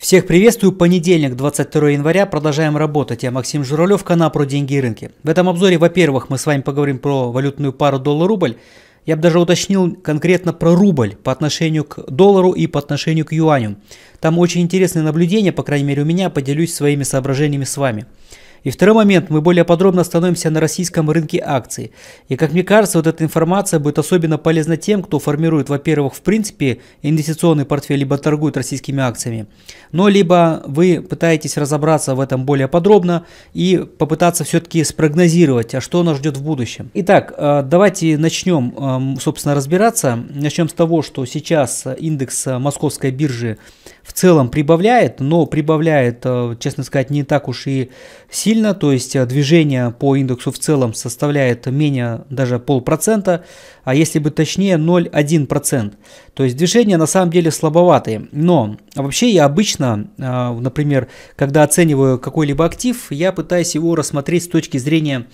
Всех приветствую. Понедельник, 22 января. Продолжаем работать. Я Максим Журалев, канал про деньги и рынки. В этом обзоре, во-первых, мы с вами поговорим про валютную пару доллар-рубль. Я бы даже уточнил конкретно про рубль по отношению к доллару и по отношению к юаню. Там очень интересные наблюдения, по крайней мере у меня, поделюсь своими соображениями с вами – и второй момент, мы более подробно остановимся на российском рынке акций. И как мне кажется, вот эта информация будет особенно полезна тем, кто формирует, во-первых, в принципе инвестиционный портфель, либо торгует российскими акциями, но либо вы пытаетесь разобраться в этом более подробно и попытаться все-таки спрогнозировать, а что нас ждет в будущем. Итак, э, давайте начнем, э, собственно, разбираться. Начнем с того, что сейчас индекс московской биржи в целом прибавляет, но прибавляет, э, честно сказать, не так уж и сильно сильно, то есть э, движение по индексу в целом составляет менее даже полпроцента, а если бы точнее 0,1%. То есть движения на самом деле слабоватые. Но вообще я обычно, э, например, когда оцениваю какой-либо актив, я пытаюсь его рассмотреть с точки зрения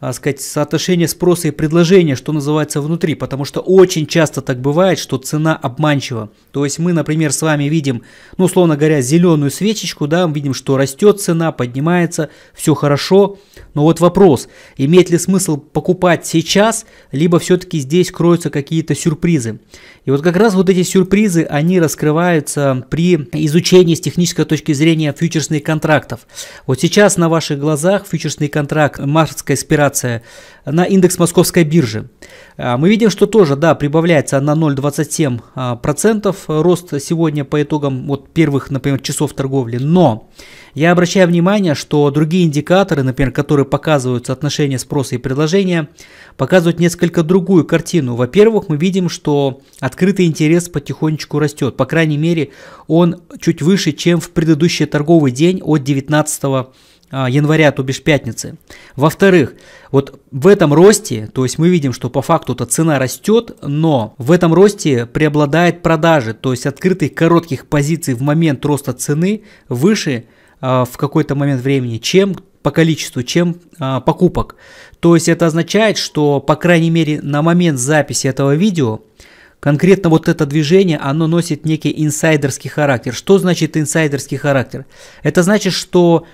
а, сказать, соотношение спроса и предложения, что называется, внутри, потому что очень часто так бывает, что цена обманчива. То есть мы, например, с вами видим, ну, условно говоря, зеленую свечечку, да, мы видим, что растет цена, поднимается, все хорошо, но вот вопрос, имеет ли смысл покупать сейчас, либо все-таки здесь кроются какие-то сюрпризы. И вот как раз вот эти сюрпризы, они раскрываются при изучении с технической точки зрения фьючерсных контрактов. Вот сейчас на ваших глазах фьючерсный контракт марской спирали котация на индекс московской биржи. А, мы видим, что тоже, да, прибавляется на 0,27% а, рост сегодня по итогам вот первых, например, часов торговли. Но я обращаю внимание, что другие индикаторы, например, которые показывают соотношение спроса и предложения, показывают несколько другую картину. Во-первых, мы видим, что открытый интерес потихонечку растет. По крайней мере, он чуть выше, чем в предыдущий торговый день от 19 а, января, то бишь пятницы. Во-вторых, вот в этом росте, то есть мы видим, что по факту-то цена растет, но в этом росте преобладает продажи, то есть открытых коротких позиций в момент роста цены выше а, в какой-то момент времени, чем по количеству, чем э, покупок. То есть это означает, что по крайней мере на момент записи этого видео Конкретно вот это движение, оно носит некий инсайдерский характер. Что значит инсайдерский характер? Это значит, что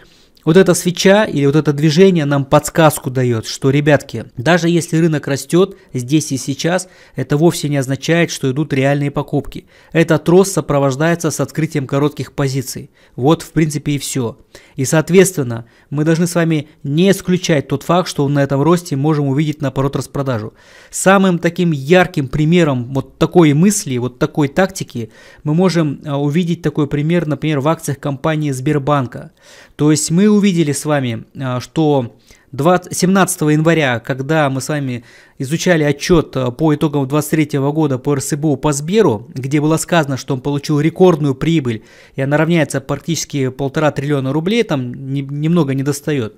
вот эта свеча или вот это движение нам подсказку дает, что, ребятки, даже если рынок растет здесь и сейчас, это вовсе не означает, что идут реальные покупки. Этот рост сопровождается с открытием коротких позиций. Вот, в принципе, и все. И, соответственно, мы должны с вами не исключать тот факт, что на этом росте можем увидеть наоборот распродажу. Самым таким ярким примером вот такой мысли, вот такой тактики мы можем а, увидеть такой пример, например, в акциях компании Сбербанка. То есть мы увидели с вами, а, что 17 января, когда мы с вами изучали отчет а, по итогам 2023 года по РСБУ по Сберу, где было сказано, что он получил рекордную прибыль, и она равняется практически полтора триллиона рублей, там немного не достает,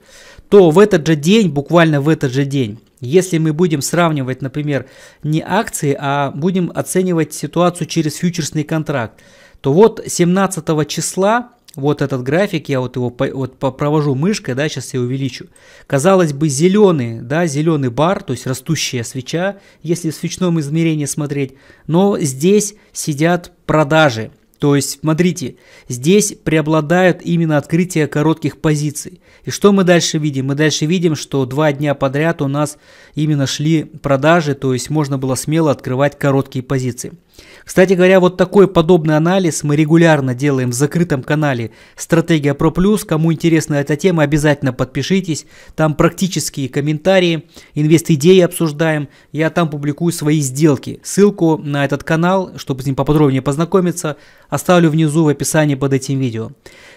то в этот же день, буквально в этот же день, если мы будем сравнивать, например, не акции, а будем оценивать ситуацию через фьючерсный контракт, то вот 17 числа вот этот график, я вот его по, вот провожу мышкой, да, сейчас я увеличу. Казалось бы, зеленый, да, зеленый бар, то есть растущая свеча, если в свечном измерении смотреть, но здесь сидят продажи. То есть, смотрите, здесь преобладают именно открытие коротких позиций. И что мы дальше видим? Мы дальше видим, что два дня подряд у нас именно шли продажи, то есть можно было смело открывать короткие позиции. Кстати говоря, вот такой подобный анализ мы регулярно делаем в закрытом канале «Стратегия Про Плюс». Кому интересна эта тема, обязательно подпишитесь. Там практические комментарии, инвест-идеи обсуждаем. Я там публикую свои сделки. Ссылку на этот канал, чтобы с ним поподробнее познакомиться, оставлю внизу в описании под этим видео.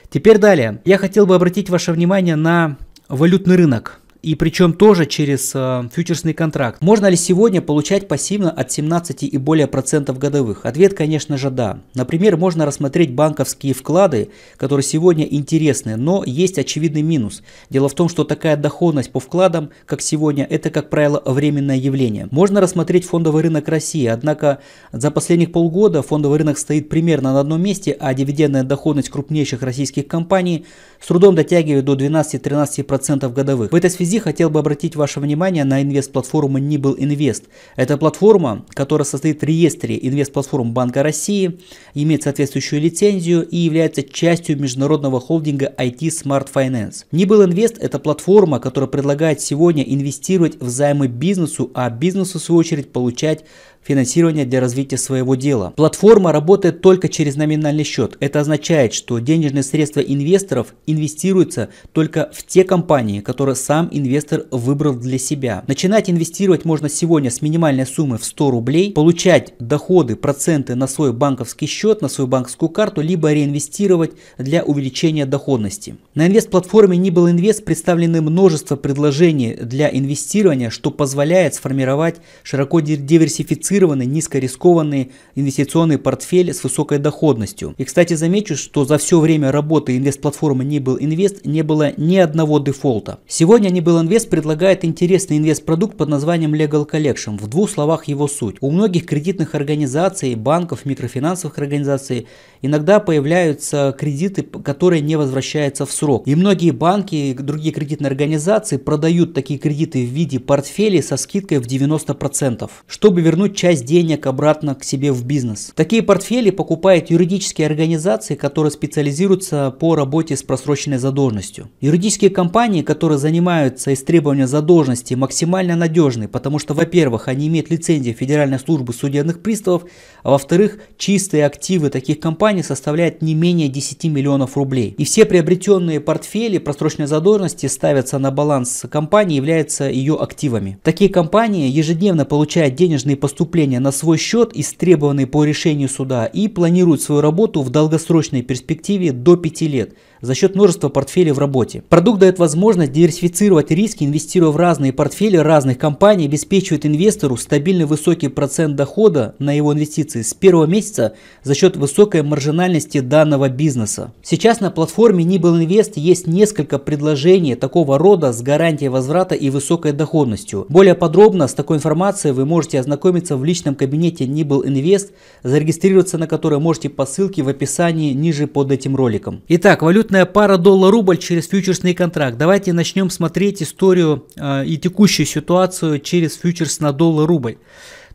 Теперь далее. Я хотел бы обратить ваше внимание на валютный рынок и причем тоже через э, фьючерсный контракт. Можно ли сегодня получать пассивно от 17 и более процентов годовых? Ответ, конечно же, да. Например, можно рассмотреть банковские вклады, которые сегодня интересны, но есть очевидный минус. Дело в том, что такая доходность по вкладам, как сегодня, это, как правило, временное явление. Можно рассмотреть фондовый рынок России, однако за последних полгода фондовый рынок стоит примерно на одном месте, а дивидендная доходность крупнейших российских компаний – с трудом дотягивает до 12-13% годовых. В этой связи хотел бы обратить ваше внимание на инвест-платформу Nibble Invest. Это платформа, которая состоит в реестре инвест-платформ Банка России, имеет соответствующую лицензию и является частью международного холдинга IT Smart Finance. Nibble Invest – это платформа, которая предлагает сегодня инвестировать в займы бизнесу, а бизнесу, в свою очередь, получать финансирование для развития своего дела. Платформа работает только через номинальный счет. Это означает, что денежные средства инвесторов – инвестируется только в те компании, которые сам инвестор выбрал для себя. Начинать инвестировать можно сегодня с минимальной суммы в 100 рублей, получать доходы, проценты на свой банковский счет, на свою банковскую карту, либо реинвестировать для увеличения доходности. На инвест-платформе Nibble Invest представлены множество предложений для инвестирования, что позволяет сформировать широко диверсифицированный, низкорискованный инвестиционный портфель с высокой доходностью. И, кстати, замечу, что за все время работы инвест-платформы Nibble Nibel Invest не было ни одного дефолта. Сегодня Nibel Invest предлагает интересный инвест-продукт под названием Legal Collection. В двух словах его суть. У многих кредитных организаций, банков, микрофинансовых организаций иногда появляются кредиты, которые не возвращаются в срок. И многие банки и другие кредитные организации продают такие кредиты в виде портфелей со скидкой в 90%, чтобы вернуть часть денег обратно к себе в бизнес. Такие портфели покупают юридические организации, которые специализируются по работе с просроченными рассроченной задолженностью. Юридические компании, которые занимаются истребованием задолженности, максимально надежны, потому что, во-первых, они имеют лицензию Федеральной службы судебных приставов, а во-вторых, чистые активы таких компаний составляют не менее 10 миллионов рублей. И все приобретенные портфели просроченной задолженности ставятся на баланс компании и являются ее активами. Такие компании ежедневно получают денежные поступления на свой счет, истребованные по решению суда, и планируют свою работу в долгосрочной перспективе до 5 лет – за счет множества портфелей в работе. Продукт дает возможность диверсифицировать риски, инвестируя в разные портфели разных компаний, обеспечивает инвестору стабильный высокий процент дохода на его инвестиции с первого месяца за счет высокой маржинальности данного бизнеса. Сейчас на платформе Nibble Invest есть несколько предложений такого рода с гарантией возврата и высокой доходностью. Более подробно с такой информацией вы можете ознакомиться в личном кабинете Nibble Invest, зарегистрироваться на который можете по ссылке в описании ниже под этим роликом. Итак, валютный валютная пара доллар-рубль через фьючерсный контракт. Давайте начнем смотреть историю э, и текущую ситуацию через фьючерс на доллар-рубль.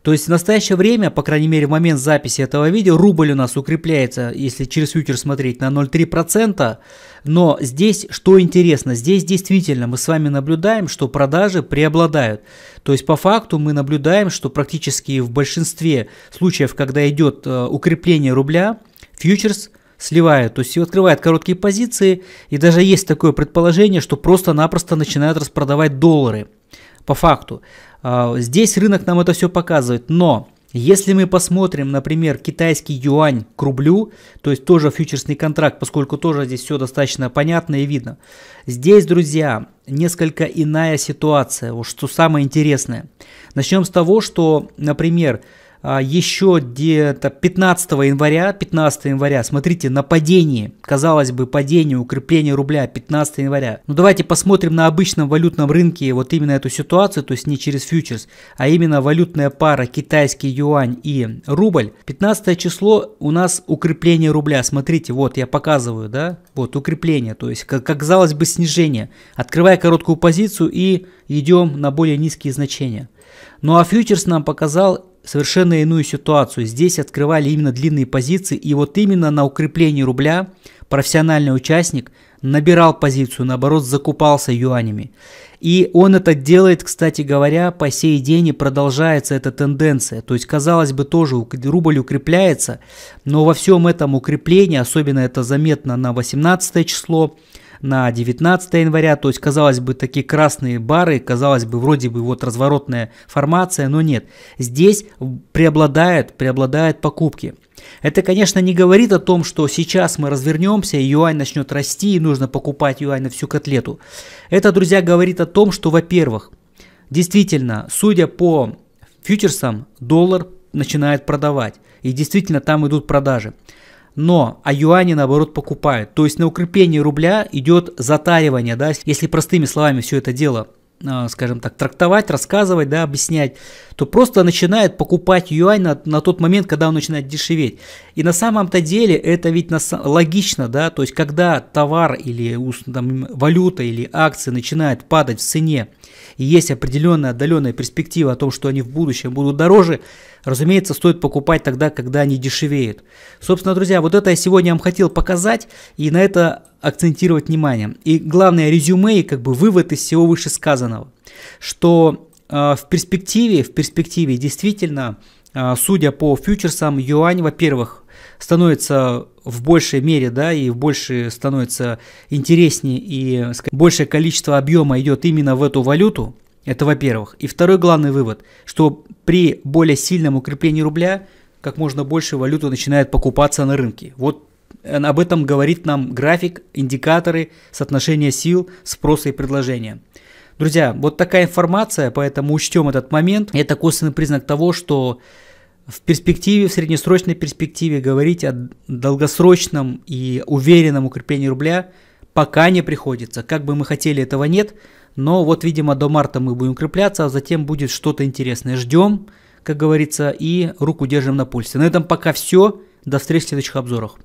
То есть в настоящее время, по крайней мере в момент записи этого видео, рубль у нас укрепляется, если через фьючерс смотреть, на 0,3%. Но здесь, что интересно, здесь действительно мы с вами наблюдаем, что продажи преобладают. То есть по факту мы наблюдаем, что практически в большинстве случаев, когда идет э, укрепление рубля, фьючерс сливает, то есть и открывает короткие позиции, и даже есть такое предположение, что просто-напросто начинают распродавать доллары. По факту. А, здесь рынок нам это все показывает, но если мы посмотрим, например, китайский юань к рублю, то есть тоже фьючерсный контракт, поскольку тоже здесь все достаточно понятно и видно. Здесь, друзья, несколько иная ситуация, вот что самое интересное. Начнем с того, что, например, а, еще где-то 15 января, 15 января, смотрите, на падении, казалось бы, падение, укрепление рубля 15 января. Но ну, давайте посмотрим на обычном валютном рынке вот именно эту ситуацию, то есть не через фьючерс, а именно валютная пара китайский юань и рубль. 15 число у нас укрепление рубля, смотрите, вот я показываю, да, вот укрепление, то есть как казалось бы снижение. Открывая короткую позицию и идем на более низкие значения. Ну а фьючерс нам показал совершенно иную ситуацию. Здесь открывали именно длинные позиции, и вот именно на укрепление рубля профессиональный участник набирал позицию, наоборот, закупался юанями. И он это делает, кстати говоря, по сей день и продолжается эта тенденция. То есть, казалось бы, тоже рубль укрепляется, но во всем этом укреплении, особенно это заметно на 18 число, на 19 января. То есть, казалось бы, такие красные бары, казалось бы, вроде бы вот разворотная формация, но нет. Здесь преобладает, преобладают покупки. Это, конечно, не говорит о том, что сейчас мы развернемся, и юань начнет расти, и нужно покупать юань на всю котлету. Это, друзья, говорит о том, что, во-первых, действительно, судя по фьючерсам, доллар начинает продавать. И действительно, там идут продажи но а юани наоборот покупают. То есть на укрепление рубля идет затаривание, да, если простыми словами все это дело. А, скажем так, трактовать, рассказывать, да, объяснять, то просто начинает покупать юань на, на тот момент, когда он начинает дешеветь. И на самом-то деле это ведь на, логично, да, то есть когда товар или там, валюта или акции начинают падать в цене, и есть определенная отдаленная перспектива о том, что они в будущем будут дороже, разумеется, стоит покупать тогда, когда они дешевеют. Собственно, друзья, вот это я сегодня вам хотел показать, и на это акцентировать внимание. И главное резюме и как бы вывод из всего вышесказанного, что э, в перспективе, в перспективе действительно, э, судя по фьючерсам, юань, во-первых, становится в большей мере, да, и в больше становится интереснее, и сказать, большее количество объема идет именно в эту валюту, это во-первых. И второй главный вывод, что при более сильном укреплении рубля как можно больше валюты начинает покупаться на рынке. Вот Э, об этом говорит нам график, индикаторы, соотношение сил, спроса и предложения. Друзья, вот такая информация, поэтому учтем этот момент. Это косвенный признак того, что в перспективе, в среднесрочной перспективе говорить о долгосрочном и уверенном укреплении рубля пока не приходится. Как бы мы хотели, этого нет. Но вот, видимо, до марта мы будем укрепляться, а затем будет что-то интересное. Ждем, как говорится, и руку держим на пульсе. На этом пока все. До встречи в следующих обзорах.